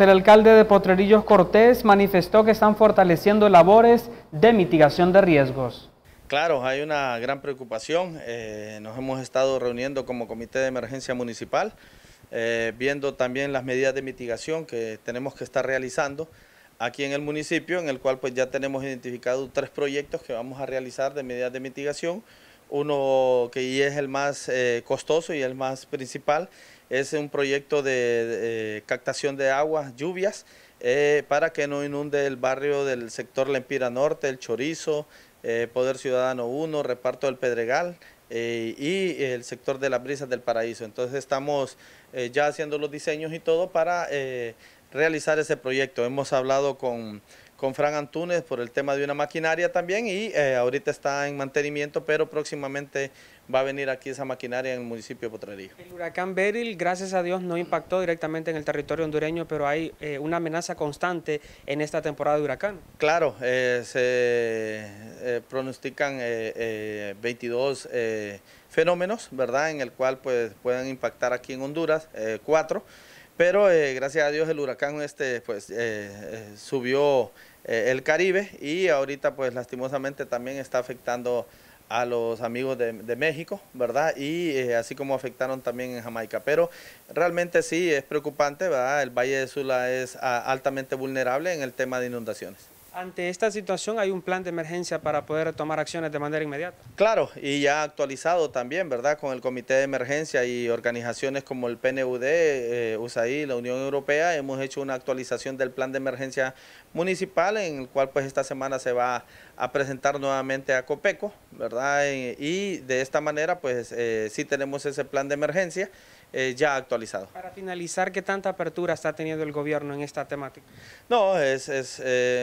El alcalde de Potrerillos Cortés manifestó que están fortaleciendo labores de mitigación de riesgos. Claro, hay una gran preocupación. Eh, nos hemos estado reuniendo como comité de emergencia municipal, eh, viendo también las medidas de mitigación que tenemos que estar realizando aquí en el municipio, en el cual pues ya tenemos identificado tres proyectos que vamos a realizar de medidas de mitigación. Uno que es el más eh, costoso y el más principal es un proyecto de, eh, captación de aguas, lluvias, eh, para que no inunde el barrio del sector Lempira Norte, el Chorizo, Poder Ciudadano 1, Reparto del Pedregal y el sector de las brisas del paraíso. Entonces estamos ya haciendo los diseños y todo para realizar ese proyecto. Hemos hablado con con Fran Antúnez por el tema de una maquinaria también y eh, ahorita está en mantenimiento, pero próximamente va a venir aquí esa maquinaria en el municipio de Potrerillo. El huracán Beril, gracias a Dios, no impactó directamente en el territorio hondureño, pero hay eh, una amenaza constante en esta temporada de huracán. Claro, eh, se pronostican 22 fenómenos, ¿verdad?, en el cual pues, pueden impactar aquí en Honduras, cuatro. Pero eh, gracias a Dios el huracán este pues eh, eh, subió el Caribe y ahorita pues lastimosamente también está afectando a los amigos de, México, ¿verdad? Y así como afectaron también en Jamaica. Pero realmente sí es preocupante, ¿verdad? El Valle de Sula es ah, altamente vulnerable en el tema de inundaciones. Ante esta situación hay un plan de emergencia para poder tomar acciones de manera inmediata. Claro, y ya actualizado también, ¿verdad? Con el Comité de Emergencia y organizaciones como el PNUD, eh, USAID, la Unión Europea, hemos hecho una actualización del plan de emergencia municipal en el cual pues esta semana se va a presentar nuevamente a COPECO, ¿verdad? Eh, y de esta manera pues eh, sí tenemos ese plan de emergencia ya actualizado. Para finalizar, ¿qué tanta apertura está teniendo el gobierno en esta temática? No, es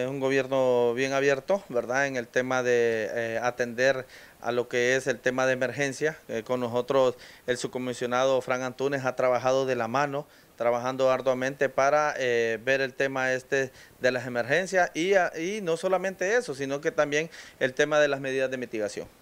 un gobierno bien abierto, ¿verdad? En el tema de eh, atender a lo que es el tema de emergencia. Eh, con nosotros el subcomisionado Fran Antunes ha trabajado de la mano, trabajando arduamente para eh, ver el tema este de las emergencias ah, y no solamente eso, sino que también el tema de las medidas de mitigación.